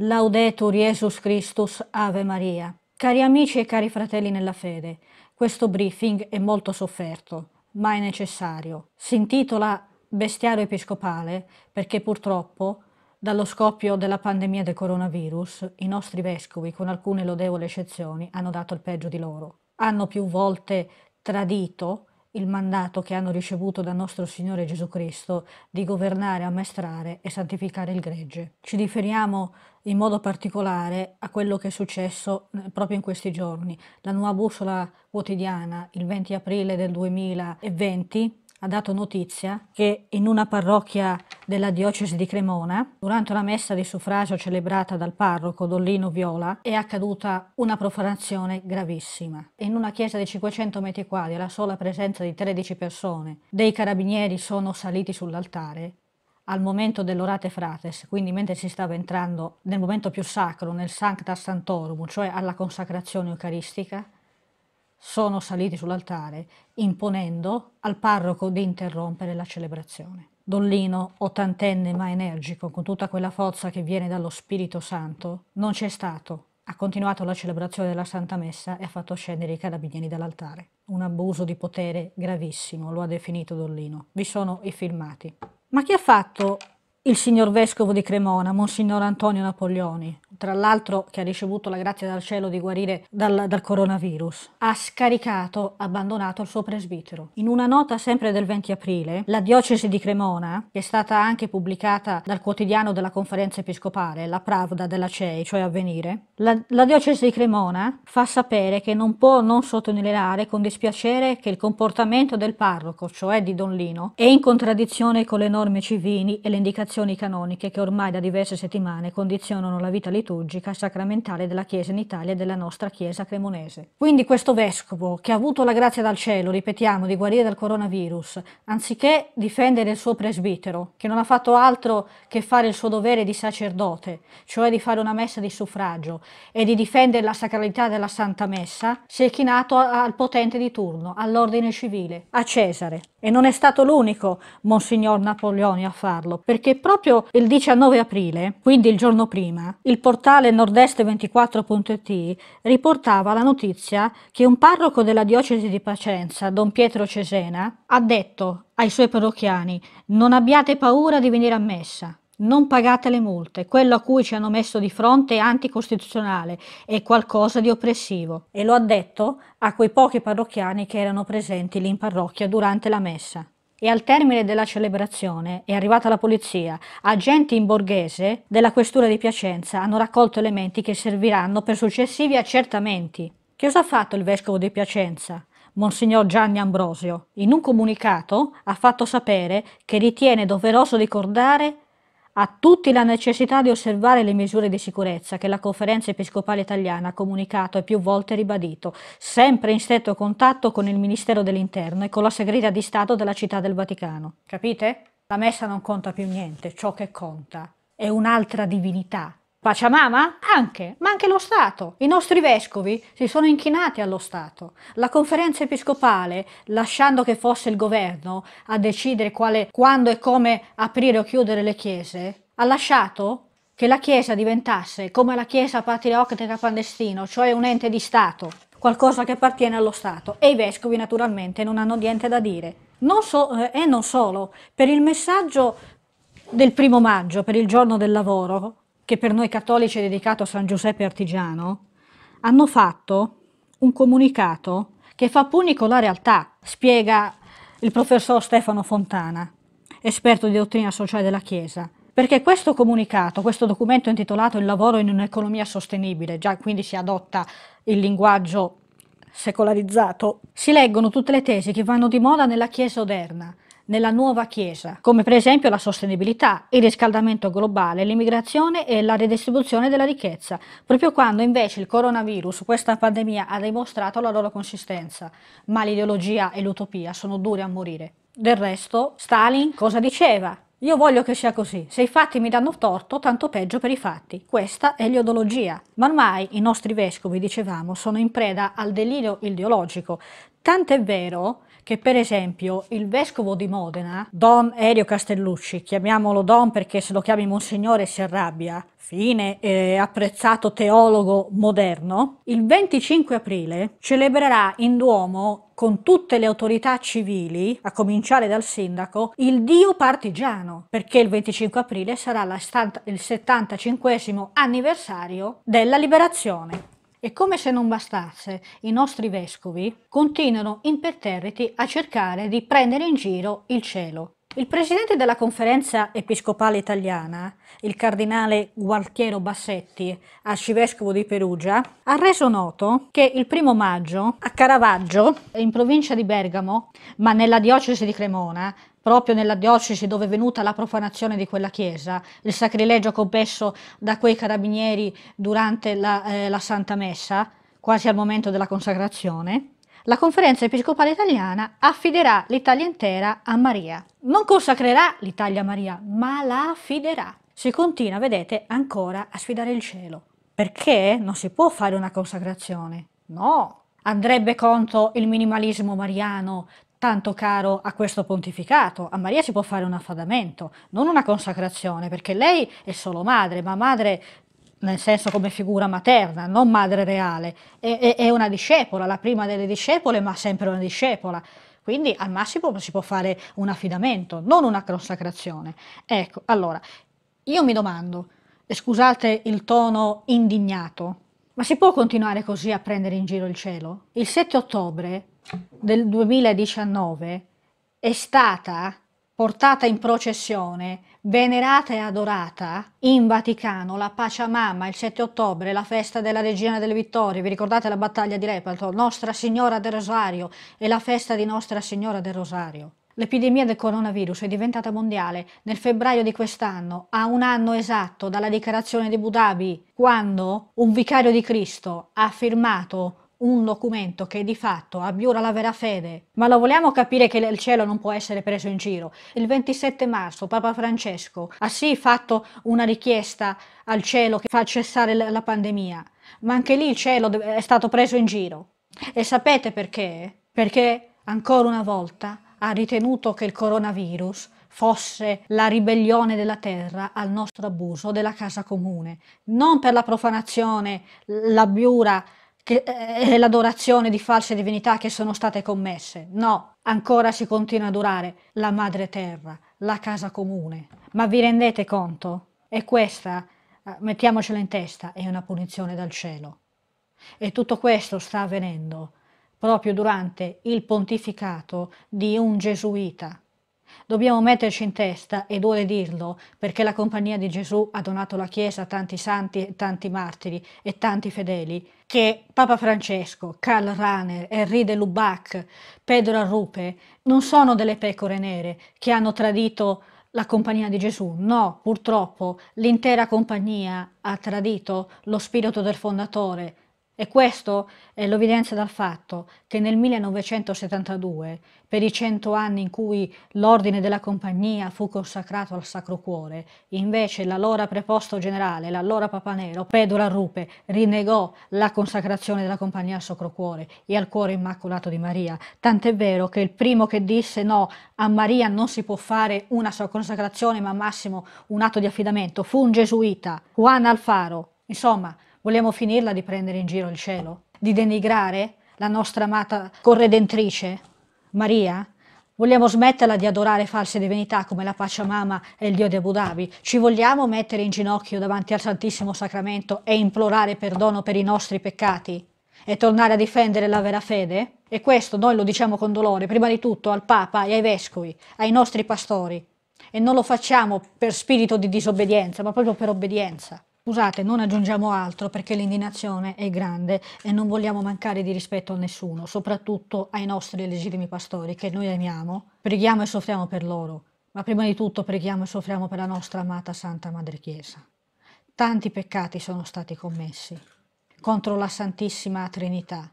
Laudetur Jesus Christus, Ave Maria. Cari amici e cari fratelli nella fede, questo briefing è molto sofferto, ma è necessario. Si intitola Bestiario Episcopale perché purtroppo, dallo scoppio della pandemia del coronavirus, i nostri vescovi, con alcune lodevoli eccezioni, hanno dato il peggio di loro. Hanno più volte tradito il mandato che hanno ricevuto da nostro Signore Gesù Cristo di governare, ammaestrare e santificare il gregge. Ci riferiamo in modo particolare a quello che è successo eh, proprio in questi giorni. La nuova bussola quotidiana, il 20 aprile del 2020, ha dato notizia che in una parrocchia della diocesi di Cremona, durante una messa di suffragio celebrata dal parroco Dollino Viola, è accaduta una profanazione gravissima. In una chiesa di 500 metri quadri, alla sola presenza di 13 persone, dei carabinieri sono saliti sull'altare al momento dell'orate frates, quindi mentre si stava entrando nel momento più sacro, nel Sancta Santorum, cioè alla consacrazione eucaristica, sono saliti sull'altare imponendo al parroco di interrompere la celebrazione. Dollino, ottantenne ma energico, con tutta quella forza che viene dallo Spirito Santo, non c'è stato. Ha continuato la celebrazione della Santa Messa e ha fatto scendere i carabinieri dall'altare. Un abuso di potere gravissimo, lo ha definito Dollino. Vi sono i filmati. Ma chi ha fatto il signor Vescovo di Cremona, Monsignor Antonio Napoleoni, tra l'altro che ha ricevuto la grazia dal cielo di guarire dal, dal coronavirus, ha scaricato, abbandonato il suo presbitero. In una nota sempre del 20 aprile, la diocesi di Cremona, che è stata anche pubblicata dal quotidiano della conferenza episcopale, la Pravda della CEI, cioè Avvenire, la, la diocesi di Cremona fa sapere che non può non sottolineare con dispiacere che il comportamento del parroco, cioè di Don Lino, è in contraddizione con le norme civili e le indicazioni canoniche che ormai da diverse settimane condizionano la vita liturgica liturgica sacramentale della Chiesa in Italia e della nostra Chiesa cremonese. Quindi questo vescovo, che ha avuto la grazia dal cielo, ripetiamo, di guarire dal coronavirus, anziché difendere il suo presbitero, che non ha fatto altro che fare il suo dovere di sacerdote, cioè di fare una messa di suffragio e di difendere la sacralità della Santa Messa, si è chinato al potente di turno, all'ordine civile, a Cesare. E non è stato l'unico Monsignor Napoleone a farlo, perché proprio il 19 aprile, quindi il giorno prima, il portatore portale nordest24.it riportava la notizia che un parroco della diocesi di Pacenza, don Pietro Cesena, ha detto ai suoi parrocchiani non abbiate paura di venire a messa. Non pagate le multe, quello a cui ci hanno messo di fronte è anticostituzionale, è qualcosa di oppressivo. E lo ha detto a quei pochi parrocchiani che erano presenti lì in parrocchia durante la messa. E al termine della celebrazione è arrivata la polizia. Agenti in borghese della questura di Piacenza hanno raccolto elementi che serviranno per successivi accertamenti. Che cosa ha fatto il vescovo di Piacenza? Monsignor Gianni Ambrosio, in un comunicato ha fatto sapere che ritiene doveroso ricordare a tutti la necessità di osservare le misure di sicurezza che la Conferenza Episcopale Italiana ha comunicato e più volte ribadito, sempre in stretto contatto con il Ministero dell'Interno e con la Segreta di Stato della Città del Vaticano. Capite? La messa non conta più niente, ciò che conta è un'altra divinità Pacciamama? Anche, ma anche lo Stato. I nostri vescovi si sono inchinati allo Stato. La conferenza episcopale, lasciando che fosse il governo a decidere quale, quando e come aprire o chiudere le chiese, ha lasciato che la Chiesa diventasse come la Chiesa patriottica clandestino, cioè un ente di Stato, qualcosa che appartiene allo Stato e i vescovi naturalmente non hanno niente da dire. Non so, eh, e non solo, per il messaggio del primo maggio, per il giorno del lavoro, che per noi cattolici è dedicato a San Giuseppe Artigiano, hanno fatto un comunicato che fa pugni con la realtà, spiega il professor Stefano Fontana, esperto di dottrina sociale della Chiesa. Perché questo comunicato, questo documento intitolato Il lavoro in un'economia sostenibile, già quindi si adotta il linguaggio secolarizzato, si leggono tutte le tesi che vanno di moda nella Chiesa moderna, nella nuova Chiesa, come per esempio la sostenibilità, il riscaldamento globale, l'immigrazione e la redistribuzione della ricchezza, proprio quando invece il coronavirus, questa pandemia, ha dimostrato la loro consistenza, ma l'ideologia e l'utopia sono dure a morire. Del resto, Stalin cosa diceva? Io voglio che sia così, se i fatti mi danno torto, tanto peggio per i fatti. Questa è l'ideologia. Ma ormai i nostri vescovi, dicevamo, sono in preda al delirio ideologico, Tant'è vero che per esempio il vescovo di Modena, Don Elio Castellucci, chiamiamolo Don perché se lo chiami Monsignore si arrabbia, fine e eh, apprezzato teologo moderno, il 25 aprile celebrerà in Duomo con tutte le autorità civili, a cominciare dal sindaco, il Dio partigiano, perché il 25 aprile sarà il 75 anniversario della liberazione. E come se non bastasse, i nostri vescovi continuano imperterriti a cercare di prendere in giro il cielo. Il presidente della conferenza episcopale italiana, il cardinale Gualtiero Bassetti, arcivescovo di Perugia, ha reso noto che il primo maggio a Caravaggio, in provincia di Bergamo, ma nella diocesi di Cremona, proprio nella diocesi dove è venuta la profanazione di quella chiesa, il sacrilegio commesso da quei carabinieri durante la, eh, la Santa Messa, quasi al momento della consacrazione, la conferenza episcopale italiana affiderà l'Italia intera a Maria. Non consacrerà l'Italia a Maria, ma la affiderà. Si continua, vedete, ancora a sfidare il cielo. Perché non si può fare una consacrazione? No, andrebbe contro il minimalismo mariano tanto caro a questo pontificato. A Maria si può fare un affadamento, non una consacrazione, perché lei è solo madre, ma madre nel senso come figura materna, non madre reale, è, è, è una discepola, la prima delle discepole, ma sempre una discepola. Quindi al massimo si può fare un affidamento, non una consacrazione. Ecco, allora, io mi domando, e scusate il tono indignato, ma si può continuare così a prendere in giro il cielo? Il 7 ottobre del 2019 è stata portata in processione, venerata e adorata in Vaticano la Pachamama il 7 ottobre, la festa della Regina delle Vittorie. Vi ricordate la battaglia di Lepanto? Nostra Signora del Rosario e la festa di Nostra Signora del Rosario. L'epidemia del coronavirus è diventata mondiale nel febbraio di quest'anno, a un anno esatto dalla dichiarazione di Budabi, quando un vicario di Cristo ha firmato un documento che di fatto abbiura la vera fede, ma lo vogliamo capire che il cielo non può essere preso in giro. Il 27 marzo Papa Francesco ha sì fatto una richiesta al cielo che fa cessare la pandemia, ma anche lì il cielo è stato preso in giro. E sapete perché? Perché ancora una volta ha ritenuto che il coronavirus fosse la ribellione della terra al nostro abuso della casa comune, non per la profanazione, l'abbiura che, e eh, eh, l'adorazione di false divinità che sono state commesse. No, ancora si continua a adorare la madre terra, la casa comune. Ma vi rendete conto? E questa, eh, mettiamocela in testa, è una punizione dal cielo. E tutto questo sta avvenendo proprio durante il pontificato di un gesuita Dobbiamo metterci in testa, e duole dirlo, perché la compagnia di Gesù ha donato la Chiesa a tanti santi e tanti martiri e tanti fedeli, che Papa Francesco, Karl Rahner, Henri de Lubac, Pedro Arrupe non sono delle pecore nere che hanno tradito la compagnia di Gesù. No, purtroppo l'intera compagnia ha tradito lo spirito del fondatore, e questo eh, lo evidenzia dal fatto che nel 1972, per i cento anni in cui l'ordine della compagnia fu consacrato al Sacro Cuore, invece l'allora preposto generale, l'allora Papa Nero, Pedro Rupe, rinnegò la consacrazione della compagnia al Sacro Cuore e al Cuore Immacolato di Maria. Tant'è vero che il primo che disse no, a Maria non si può fare una sua consacrazione, ma massimo un atto di affidamento, fu un gesuita, Juan Alfaro. Insomma, Vogliamo finirla di prendere in giro il cielo? Di denigrare la nostra amata corredentrice, Maria? Vogliamo smetterla di adorare false divinità come la Pacciamama e il Dio di Abu Dhabi? Ci vogliamo mettere in ginocchio davanti al Santissimo Sacramento e implorare perdono per i nostri peccati? E tornare a difendere la vera fede? E questo noi lo diciamo con dolore, prima di tutto al Papa e ai Vescovi, ai nostri pastori. E non lo facciamo per spirito di disobbedienza, ma proprio per obbedienza. Scusate, non aggiungiamo altro perché l'indignazione è grande e non vogliamo mancare di rispetto a nessuno, soprattutto ai nostri legittimi pastori che noi amiamo. Preghiamo e soffriamo per loro, ma prima di tutto preghiamo e soffriamo per la nostra amata Santa Madre Chiesa. Tanti peccati sono stati commessi contro la Santissima Trinità,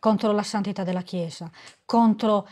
contro la santità della Chiesa, contro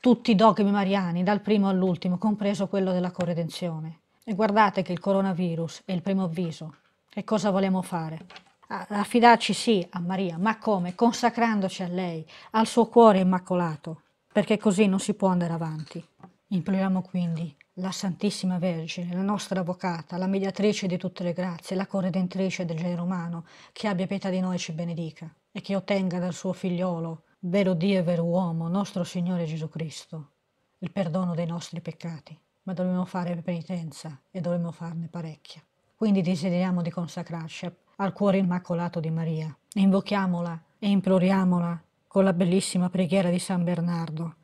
tutti i dogmi mariani, dal primo all'ultimo, compreso quello della corredenzione. E guardate che il coronavirus è il primo avviso e cosa vogliamo fare? Affidarci sì a Maria, ma come? Consacrandoci a lei, al suo cuore immacolato, perché così non si può andare avanti. Imploriamo quindi la Santissima Vergine, la nostra Avvocata, la mediatrice di tutte le grazie, la corredentrice del genere umano, che abbia pietà di noi e ci benedica, e che ottenga dal suo figliolo, vero Dio e vero uomo, nostro Signore Gesù Cristo, il perdono dei nostri peccati. Ma dobbiamo fare penitenza e dobbiamo farne parecchia. Quindi desideriamo di consacrarci al cuore immacolato di Maria. Invochiamola e imploriamola con la bellissima preghiera di San Bernardo.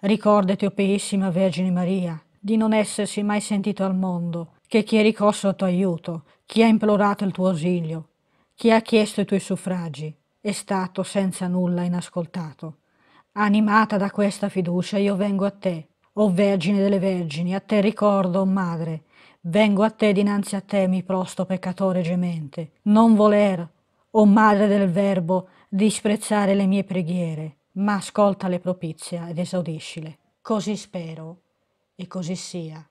Ricordati, o oh Vergine Maria, di non essersi mai sentito al mondo, che chi è ricorso al tuo aiuto, chi ha implorato il tuo ausilio, chi ha chiesto i tuoi suffragi, è stato senza nulla inascoltato. Animata da questa fiducia, io vengo a te, o Vergine delle Vergini, a te ricordo, oh Madre, Vengo a te dinanzi a te, mi prosto peccatore gemente, non voler, o madre del verbo, disprezzare le mie preghiere, ma ascoltale propizia ed esaudiscile. Così spero, e così sia.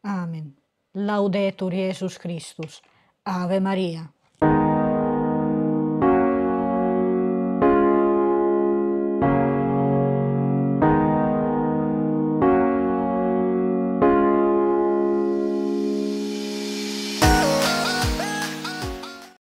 Amen. Laudetur Jesus Christus. Ave Maria.